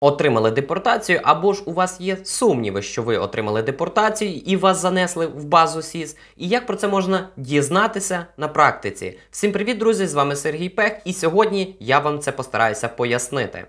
отримали депортацію, або ж у вас є сумніви, що ви отримали депортацію і вас занесли в базу СІЗ? І як про це можна дізнатися на практиці? Всім привіт, друзі! З вами Сергій Пех, і сьогодні я вам це постараюся пояснити.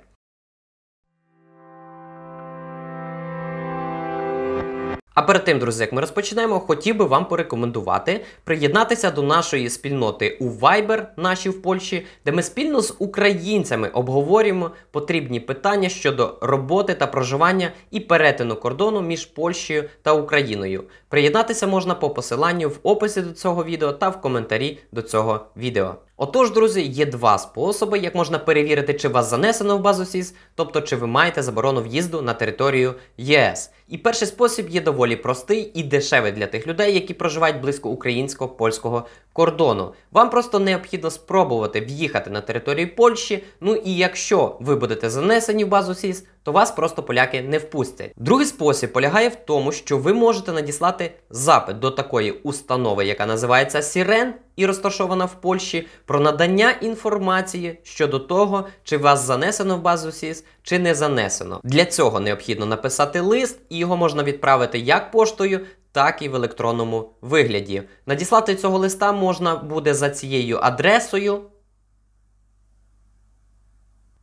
А перед тим, друзі, як ми розпочинаємо, хотів би вам порекомендувати приєднатися до нашої спільноти у Viber, наші в Польщі, де ми спільно з українцями обговорюємо потрібні питання щодо роботи та проживання і перетину кордону між Польщею та Україною. Приєднатися можна по посиланню в описі до цього відео та в коментарі до цього відео. Отож, друзі, є два способи, як можна перевірити, чи вас занесено в базу СІС, тобто чи ви маєте заборону в'їзду на територію ЄС. І перший спосіб є доволі простий і дешевий для тих людей, які проживають близько українсько польського кордону. Вам просто необхідно спробувати в'їхати на територію Польщі. Ну і якщо ви будете занесені в базу СІС, то вас просто поляки не впустять. Другий спосіб полягає в тому, що ви можете надіслати запит до такої установи, яка називається Сірен і розташована в Польщі, про надання інформації щодо того, чи вас занесено в базу СІС, чи не занесено. Для цього необхідно написати лист, і його можна відправити як поштою. Так і в електронному вигляді. Надіслати цього листа можна буде за цією адресою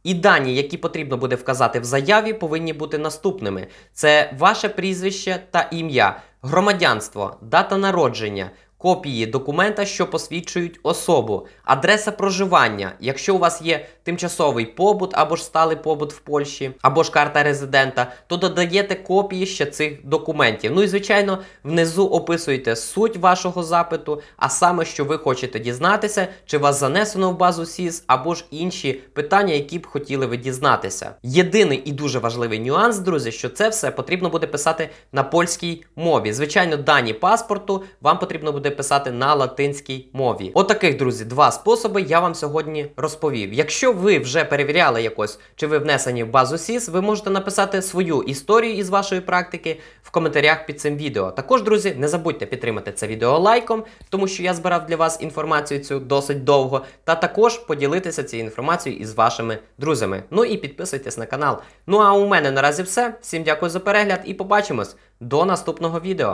і дані, які потрібно буде вказати в заяві, повинні бути наступними: це ваше прізвище та ім'я, громадянство, дата народження, копії документа, що посвідчують особу, адреса проживання. Якщо у вас є тимчасовий побут або ж сталий побут в Польщі, або ж карта резидента, то додаєте копії ще цих документів. Ну і звичайно, внизу описуєте суть вашого запиту, а саме, що ви хочете дізнатися, чи вас занесено в базу СІС, або ж інші питання, які б хотіли ви дізнатися. Єдиний і дуже важливий нюанс, друзі, що це все потрібно буде писати на польській мові. Звичайно, дані паспорту вам потрібно буде писати на латинській мові. Отаких, друзі, два способи я вам сьогодні розповів. Якщо ви вже перевіряли якось, чи ви внесені в базу СІС, ви можете написати свою історію із вашої практики в коментарях під цим відео. Також, друзі, не забудьте підтримати це відео лайком, тому що я збирав для вас інформацію цю досить довго, та також поділитися цією інформацією із вашими друзями. Ну і підписуйтесь на канал. Ну а у мене наразі все. Всім дякую за перегляд і побачимось до наступного відео.